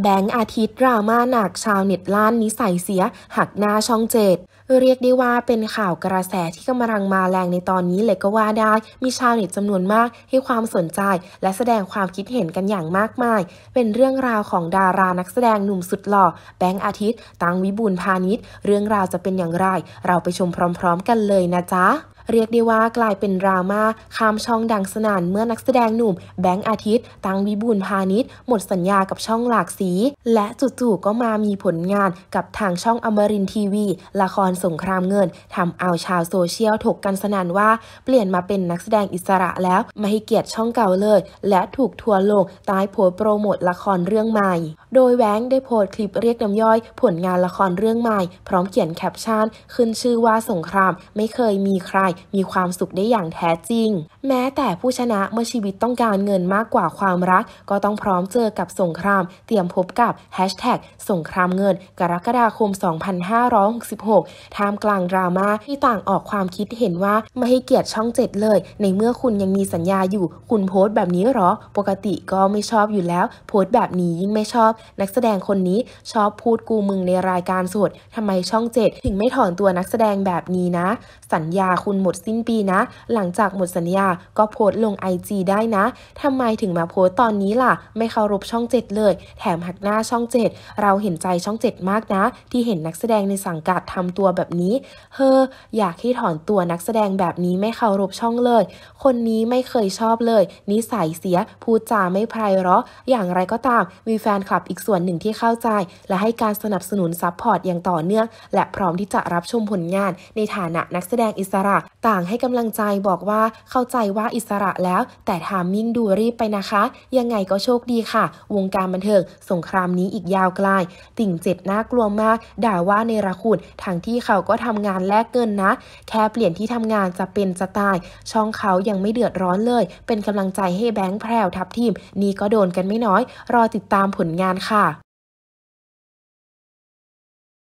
แบงค์อาทิตย์ดราม่าหนักชาวเน็ตล้านนิสัยเสียหักหน้าช่องเจ็ดเรียกได้ว่าเป็นข่าวกระแสที่กำลังมาแรงในตอนนี้เลยก็ว่าได้ มีชาวเน็ตจำนวนมากให้ความสนใจ และแสดงความคิดเห็นกันอย่างมากมาย เป็นเรื่องราวของดารานักแสดงหนุ่มสุดหล่อ แบงค์อาทิตย์ ตังวิบูลพาณิชย์เรื่องราวจะเป็นอย่างไร เราไปชมพร้อม ๆ กันเลยนะจ๊ะเรียกได้ว่ากลายเป็นดราม่าข้ามช่องดังสนานเมื่อนักแสดงหนุ่ม แบงค์อาทิตย์ ตังวิบูลพาณิชย์หมดสัญญากับช่องหลากสี และจู่ๆก็มามีผลงานกับทางช่องอมรินทีวี ละครสงครามเงินทำเอาชาวโซเชียลถกกันสนานว่า เปลี่ยนมาเป็นนักแสดงอิสระแล้วไม่ให้เกียรติช่องเก่าเลยและถูกทัวลงใต้โพสโปรโมทละครเรื่องใหม่ โดยแบงค์ได้โพสต์คลิปเรียกน้ำย่อยผลงานละครเรื่องใหม่ พร้อมเขียนแคปชั่นขึ้นชื่อว่าสงครามไม่เคยมีใครมีความสุขได้อย่างแท้จริง แม้แต่ผู้ชนะเมื่อชีวิตต้องการเงินมากกว่าความรัก ก็ต้องพร้อมเจอกับสงคราม เตรียมพบกับแฮชแท็กสงครามเงิน กรกฎาคม 2566ท่ามกลางดราม่าที่ต่างออกความคิดเห็นว่าไม่ให้เกียรติช่องเจ็ดเลย ในเมื่อคุณยังมีสัญญาอยู่ คุณโพสต์แบบนี้หรอ ปกติก็ไม่ชอบอยู่แล้ว โพสต์แบบนี้ยิ่งไม่ชอบ นักแสดงคนนี้ชอบพูดกูมึงในรายการสด ทำไมช่องเจ็ดถึงไม่ถอนตัวนักแสดงแบบนี้นะ สัญญาคุณหมดสิ้นปีนะ หลังจากหมดสัญญาก็โพสต์ลงจีได้นะทำไมถึงมาโพสต์ตอนนี้ล่ะ ไม่เคารพช่องเจ็ดเลย แถมหักหน้าช่องเจ็ดเราเห็นใจช่องเจ็ดมากนะ ที่เห็นนักแสดงในสังกัดทำตัวแบบนี้ เฮออยากให้ถอนตัวนักแสดงแบบนี้ไม่เคารพช่องเลย คนนี้ไม่เคยชอบเลย นิสัยเสียพูดจาไม่ไพเราะ อย่างไรก็ตาม มีแฟนคลับอีกส่วนหนึ่งที่เข้าใจ และให้การสนับสนุนซัพพอร์ตอย่างต่อเนื่องและพร้อมที่จะรับชมผลงานในฐานะนักแสดงอิสระต่างให้กำลังใจบอกว่าเข้าใจว่าอิสระแล้ว แต่ถามมิ่งดูรีบไปนะคะ ยังไงก็โชคดีค่ะ วงการบันเทิงสงครามนี้อีกยาวไกลติ่งเจ็บน่ากลัวมาก ด่าว่าในระคุณทางที่เขาก็ทำงานแลกเกินนะแค่เปลี่ยนที่ทำงานจะเป็นจะตายช่องเขายังไม่เดือดร้อนเลย เป็นกำลังใจให้แบงค์แพรวทับทีมนี่ก็โดนกันไม่น้อย รอติดตามผลงานค่ะ